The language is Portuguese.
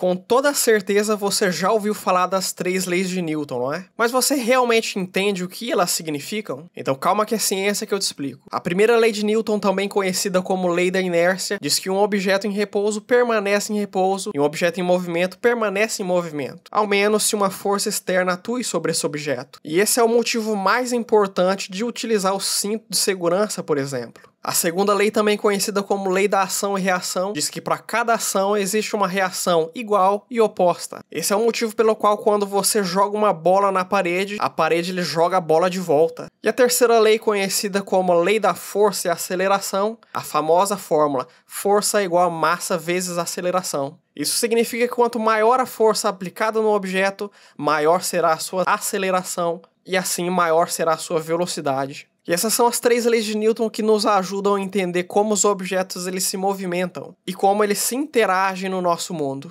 Com toda certeza você já ouviu falar das três leis de Newton, não é? Mas você realmente entende o que elas significam? Então calma que é ciência que eu te explico. A primeira lei de Newton, também conhecida como lei da inércia, diz que um objeto em repouso permanece em repouso e um objeto em movimento permanece em movimento, ao menos se uma força externa atue sobre esse objeto. E esse é o motivo mais importante de utilizar o cinto de segurança, por exemplo. A segunda lei, também conhecida como lei da ação e reação, diz que para cada ação existe uma reação igual e oposta. Esse é o motivo pelo qual quando você joga uma bola na parede, a parede ele joga a bola de volta. E a terceira lei, conhecida como lei da força e aceleração, a famosa fórmula força igual a massa vezes aceleração. Isso significa que quanto maior a força aplicada no objeto, maior será a sua aceleração e assim maior será a sua velocidade. E essas são as três leis de Newton que nos ajudam a entender como os objetos eles se movimentam e como eles se interagem no nosso mundo.